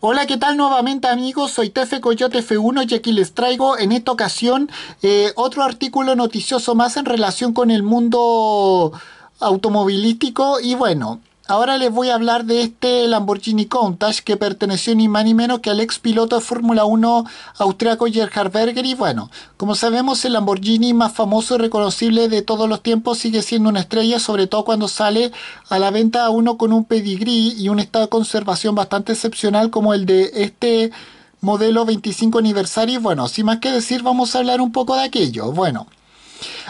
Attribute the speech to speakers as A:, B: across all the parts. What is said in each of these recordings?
A: Hola, ¿qué tal nuevamente amigos? Soy Tefe Coyote F1 y aquí les traigo en esta ocasión eh, otro artículo noticioso más en relación con el mundo automovilístico y bueno, Ahora les voy a hablar de este Lamborghini Countach que perteneció ni más ni menos que al ex piloto de Fórmula 1 austríaco Gerhard Berger y bueno, como sabemos el Lamborghini más famoso y reconocible de todos los tiempos sigue siendo una estrella, sobre todo cuando sale a la venta a uno con un pedigrí y un estado de conservación bastante excepcional como el de este modelo 25 aniversario y bueno, sin más que decir vamos a hablar un poco de aquello. Bueno,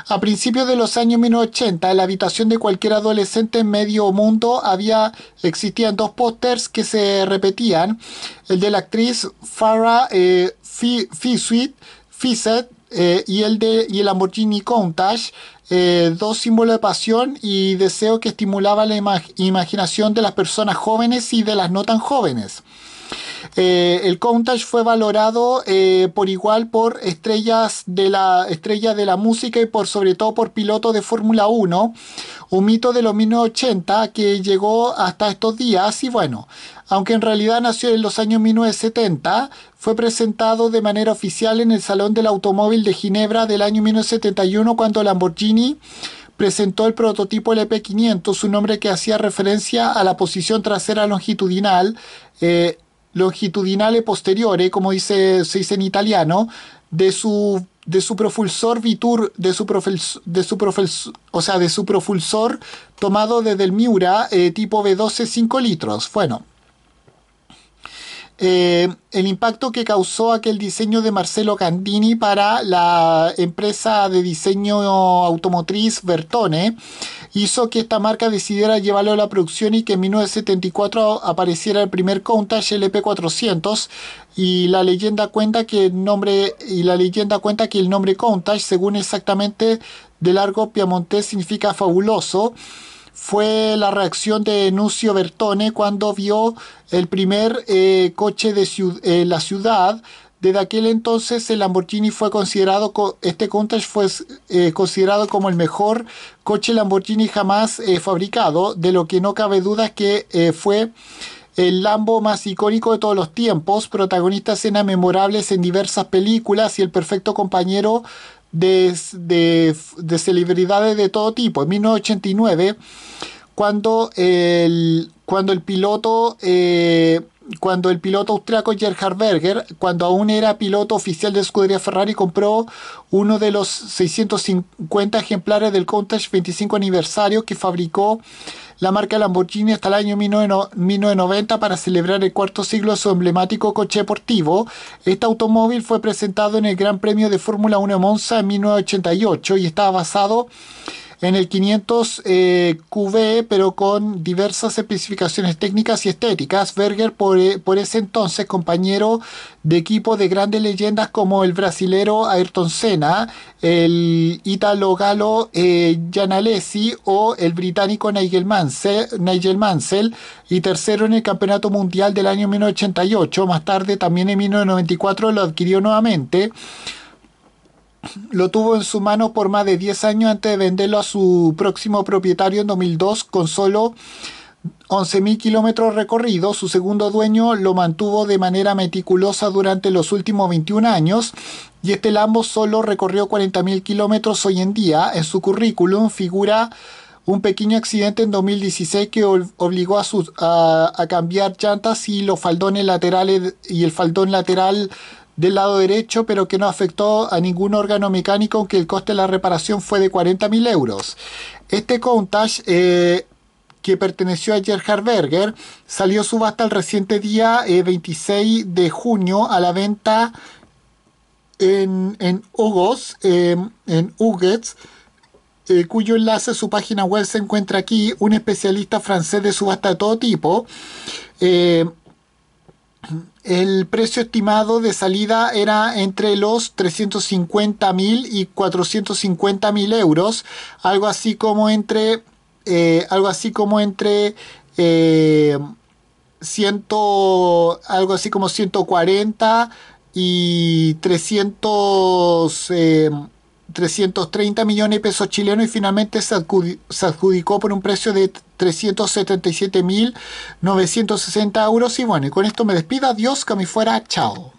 A: a principios de los años 1980, en la habitación de cualquier adolescente en medio mundo había existían dos pósters que se repetían, el de la actriz Farah eh, eh, y el de y el Lamborghini Countach, eh, dos símbolos de pasión y deseo que estimulaba la imaginación de las personas jóvenes y de las no tan jóvenes. Eh, el Countach fue valorado eh, por igual por estrellas de la estrella de la música y por sobre todo por piloto de Fórmula 1, un mito de los 1980 que llegó hasta estos días y bueno, aunque en realidad nació en los años 1970, fue presentado de manera oficial en el Salón del Automóvil de Ginebra del año 1971 cuando Lamborghini presentó el prototipo LP500, su nombre que hacía referencia a la posición trasera longitudinal. Eh, longitudinales posteriores, como dice, se dice en italiano, de su de su profulsor vitur, de su de su o sea, de su profulsor tomado desde el Miura eh, tipo B12 5 litros. Bueno, eh, el impacto que causó aquel diseño de Marcelo Candini para la empresa de diseño automotriz Bertone hizo que esta marca decidiera llevarlo a la producción y que en 1974 apareciera el primer Countach LP400 y la leyenda cuenta que el nombre y la leyenda cuenta que el nombre Countach según exactamente de largo piamontés significa fabuloso fue la reacción de Nucio Bertone cuando vio el primer eh, coche de eh, la ciudad. Desde aquel entonces el Lamborghini fue considerado, este Countach fue eh, considerado como el mejor coche Lamborghini jamás fabricado, de lo que no cabe duda que fue el Lambo más icónico de todos los tiempos, protagonista escenas memorables en diversas películas y el perfecto compañero de, celebridades de todo tipo. En 1989, cuando el, cuando el piloto... Eh, cuando el piloto austriaco Gerhard Berger, cuando aún era piloto oficial de escudería Ferrari, compró uno de los 650 ejemplares del Countach 25 aniversario que fabricó la marca Lamborghini hasta el año 1990 para celebrar el cuarto siglo de su emblemático coche deportivo. Este automóvil fue presentado en el Gran Premio de Fórmula 1 Monza en 1988 y estaba basado en el 500 eh, QV, pero con diversas especificaciones técnicas y estéticas. Berger, eh, por, ese entonces, compañero de equipo de grandes leyendas como el brasilero Ayrton Senna, el italo galo eh, o el británico Nigel Mann Nigel Mansell y tercero en el Campeonato Mundial del año 1988. Más tarde, también en 1994, lo adquirió nuevamente. Lo tuvo en su mano por más de 10 años antes de venderlo a su próximo propietario en 2002 con solo 11.000 kilómetros recorridos. Su segundo dueño lo mantuvo de manera meticulosa durante los últimos 21 años y este Lambo solo recorrió 40.000 kilómetros hoy en día. En su currículum figura un pequeño accidente en 2016 que obligó a, a, cambiar llantas y los faldones laterales y el faldón lateral del lado derecho, pero que no afectó a ningún órgano mecánico, aunque el coste de la reparación fue de 40.000 euros. Este Countach eh, que perteneció a Gerhard Berger, salió subasta el reciente día 26 eh, de junio a la venta en, en eh, en Ugets, este, cuyo enlace su página web se encuentra aquí, un especialista francés de subasta de todo tipo. Eh, el precio estimado de salida era entre los 350.000 y 450.000 euros, algo así como entre, eh, algo así como entre eh, algo así como 140 y 300. 330 millones de pesos chilenos y finalmente se adjudicó por un precio de 377.960 euros. Y bueno, y con esto me despido. Adiós, que me fuera. Chao.